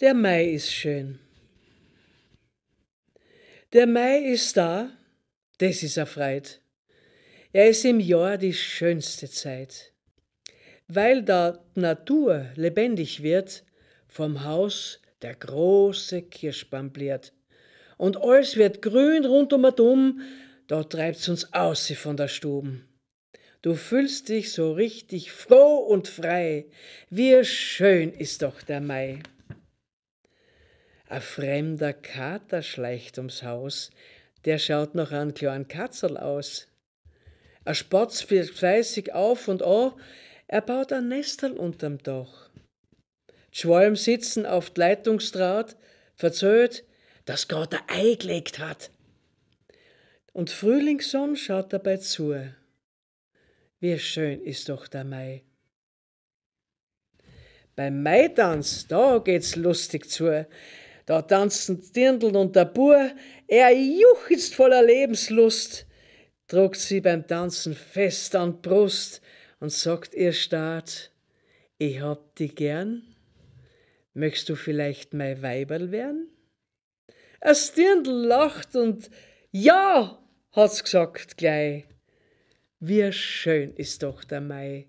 Der Mai ist schön. Der Mai ist da, das ist erfreut. Er ist im Jahr die schönste Zeit. Weil da Natur lebendig wird, vom Haus der große Kirschbaum blärt. Und alles wird grün rund um dumm, da treibt's uns aus von der Stuben. Du fühlst dich so richtig froh und frei. Wie schön ist doch der Mai. Ein fremder Kater schleicht ums Haus, der schaut noch an kleinen Katzel aus. Er spotzt fleißig auf und an, er baut ein Nestel unterm Dach. Schwalm sitzen auf d Leitungsdraht, verzöhlt, dass grad ein Ei gelegt hat. Und Frühlingssonn schaut dabei zu. Wie schön ist doch der Mai. Beim Maitanz, da geht's lustig zu. Da tanzen Dirndl und der Bur, er juchzt voller Lebenslust, druckt sie beim Tanzen fest an Brust und sagt ihr starrt, ich hab dich gern, möchtest du vielleicht mein Weiberl werden? Das Dirndl lacht und ja, hat's gesagt gleich. Wie schön ist doch der Mai.